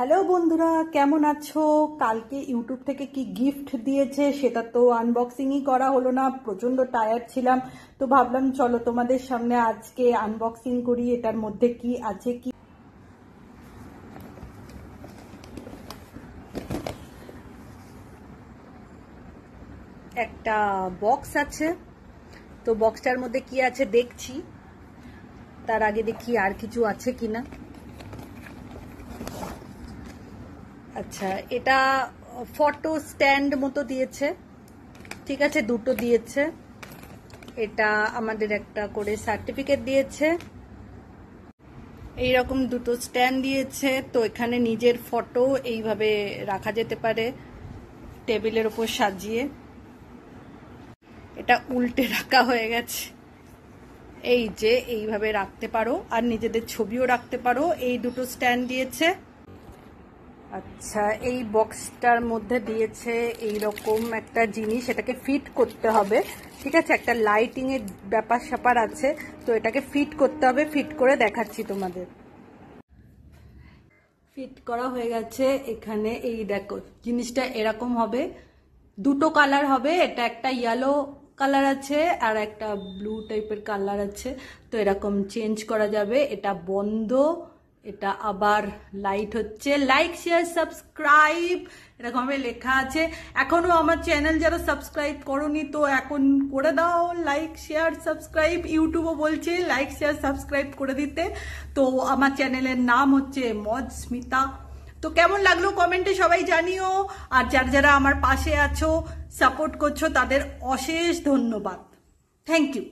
hello বন্ধুরা কেমন আছো কালকে ইউটিউব থেকে কি গিফট দিয়েছে সেটা তো আনবক্সিংই করা হলো না প্রচন্ড টায়ার্ড ছিলাম তো ভাবলাম চলো তোমাদের সামনে আজকে আনবক্সিং করি এটার মধ্যে কি আছে কি একটা বক্স আছে তো বক্সটার মধ্যে কি আছে দেখছি তার আগে দেখি আর কিছু আছে কিনা আচ্ছা এটা ফটো স্ট্যান্ড মতো দিয়েছে ঠিক আছে দুটো দিয়েছে এটা আমাদের একটা করে সার্টিফিকেট দিয়েছে এই রকম দুটো স্ট্যান্ড দিয়েছে তো এখানে নিজের ফটো এইভাবে রাখা যেতে পারে টেবিলের ওপর সাজিয়ে এটা উল্টে রাখা হয়ে গেছে এই যে এইভাবে রাখতে পারো আর নিজেদের ছবিও রাখতে পারো এই দুটো স্ট্যান্ড দিয়েছে আচ্ছা এই বক্সটার মধ্যে দিয়েছে এই রকম একটা জিনিস এটাকে ফিট করতে হবে ঠিক আছে একটা লাইটিংয়ের ব্যাপার স্যাপার আছে তো এটাকে ফিট করতে হবে ফিট করে দেখাচ্ছি তোমাদের ফিট করা হয়ে গেছে এখানে এই দেখো জিনিসটা এরকম হবে দুটো কালার হবে এটা একটা ইয়েলো কালার আছে আর একটা ব্লু টাইপের কালার আছে তো এরকম চেঞ্জ করা যাবে এটা বন্ধ এটা আবার লাইট হচ্ছে লাইক শেয়ার সাবস্ক্রাইব এরকমভাবে লেখা আছে এখনও আমার চ্যানেল যারা সাবস্ক্রাইব করনি তো এখন করে দাও লাইক শেয়ার সাবস্ক্রাইব ইউটিউবও বলছে লাইক শেয়ার সাবস্ক্রাইব করে দিতে তো আমার চ্যানেলের নাম হচ্ছে মজ স্মিতা তো কেমন লাগলো কমেন্টে সবাই জানিও আর যারা যারা আমার পাশে আছো সাপোর্ট করছো তাদের অশেষ ধন্যবাদ থ্যাংক ইউ